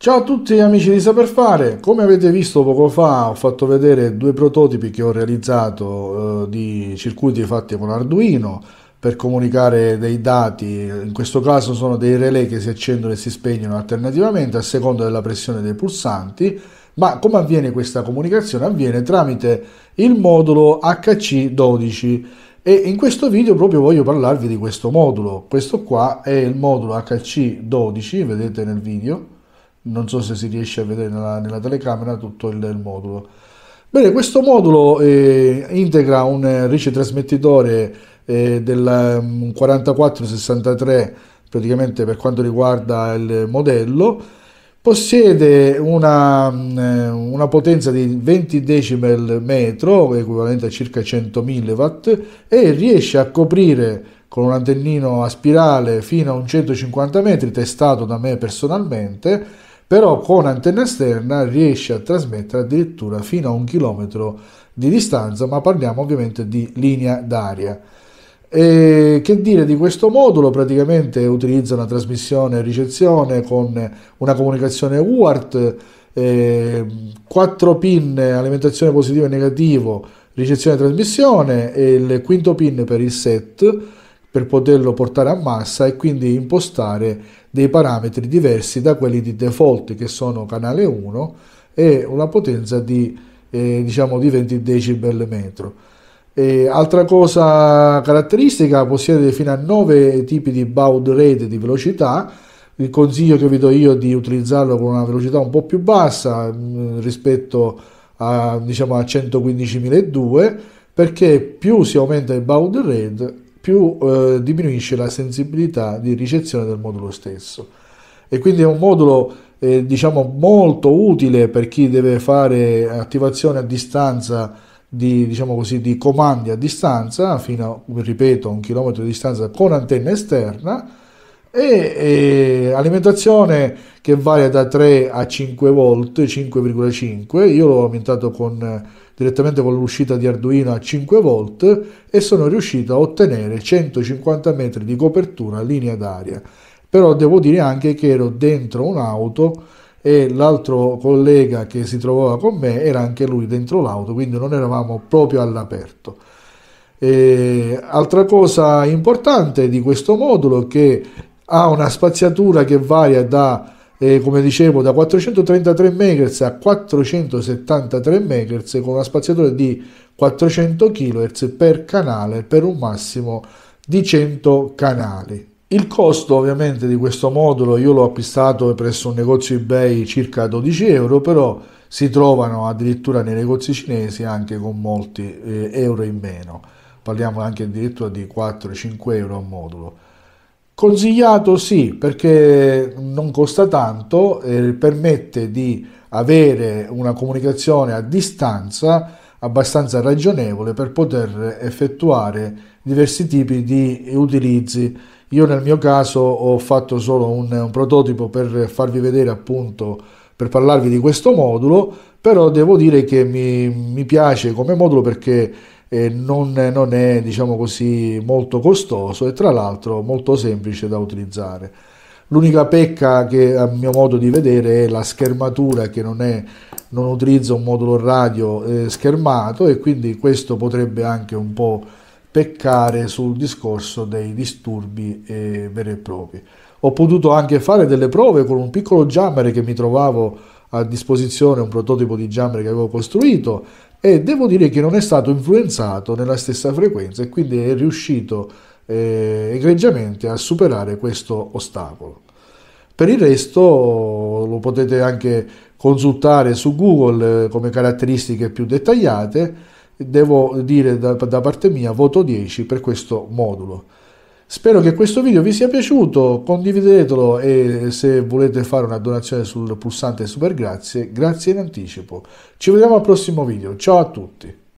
Ciao a tutti amici di Saper Fare, come avete visto poco fa ho fatto vedere due prototipi che ho realizzato eh, di circuiti fatti con Arduino per comunicare dei dati, in questo caso sono dei relay che si accendono e si spegnono alternativamente a seconda della pressione dei pulsanti, ma come avviene questa comunicazione? Avviene tramite il modulo HC12 e in questo video proprio voglio parlarvi di questo modulo, questo qua è il modulo HC12, vedete nel video, non so se si riesce a vedere nella, nella telecamera tutto il, il, modulo. Bene, questo modulo eh, integra un eh, ricetrasmettitore eh, del 4463 mm, praticamente per quanto riguarda il modello, possiede una, mm, una, potenza di 20 decibel metro, equivalente a circa 100.000 watt, e riesce a coprire con un antennino a spirale fino a un 150 metri, testato da me personalmente, però con antenna esterna riesce a trasmettere addirittura fino a un chilometro di distanza, ma parliamo ovviamente di linea d'aria. E che dire di questo modulo? Praticamente utilizza una trasmissione e ricezione con una comunicazione UART, eh, 4 pin alimentazione positivo e negativo, ricezione e trasmissione, e il quinto pin per il set per poterlo portare a massa e quindi impostare dei parametri diversi da quelli di default che sono canale 1 e una potenza di eh, diciamo di 20 decibel metro. E altra cosa caratteristica, possiede fino a 9 tipi di baud rate di velocità. Il consiglio che vi do io è di utilizzarlo con una velocità un po' più bassa mh, mm, rispetto a, diciamo, a 115.002 perché più si aumenta il baud rate più eh, diminuisce la sensibilità di ricezione del modulo stesso. E quindi è un modulo eh, diciamo molto utile per chi deve fare attivazione a distanza di, diciamo così, di comandi a distanza fino a, ripeto, un chilometro di distanza con antenna esterna e, e alimentazione che varia da 3 a 5 volt 5,5 io l'ho aumentato con, direttamente con l'uscita di arduino a 5 volt e sono riuscito a ottenere 150 metri di copertura linea d'aria però devo dire anche che ero dentro un'auto e l'altro collega che si trovava con me era anche lui dentro l'auto, quindi non eravamo proprio all'aperto. E altra cosa importante di questo modulo è che ha una spaziatura che varia da eh, come dicevo da 433 MHz a 473 MHz con una spaziatura di 400 kHz per canale per un massimo di 100 canali. Il costo ovviamente di questo modulo io l'ho acquistato presso un negozio eBay circa 12 euro, però si trovano addirittura nei negozi cinesi anche con molti eh, euro in meno. Parliamo anche addirittura di 4-5 euro a modulo. Consigliato sì, perché non costa tanto, e permette di avere una comunicazione a distanza abbastanza ragionevole per poter effettuare diversi tipi di utilizzi. Io nel mio caso ho fatto solo un, un prototipo per farvi vedere appunto, per parlarvi di questo modulo, però devo dire che mi, mi piace come modulo perché e non, non, è diciamo così, molto costoso e tra l'altro molto semplice da utilizzare. L'unica pecca che a mio modo di vedere è la schermatura che non, è, non utilizza un modulo radio eh, schermato e quindi questo potrebbe anche un po' peccare sul discorso dei disturbi eh, veri e propri. Ho potuto anche fare delle prove con un piccolo jammer che mi trovavo a disposizione, un prototipo di jammer che avevo costruito e devo dire che non è stato influenzato nella stessa frequenza e quindi è riuscito eh, egregiamente a superare questo ostacolo. Per il resto lo potete anche consultare su Google eh, come caratteristiche più dettagliate. Devo dire da, da parte mia voto 10 per questo modulo. Spero che questo video vi sia piaciuto, condividetelo e se volete fare una donazione sul pulsante super grazie, grazie in anticipo. Ci vediamo al prossimo video, ciao a tutti!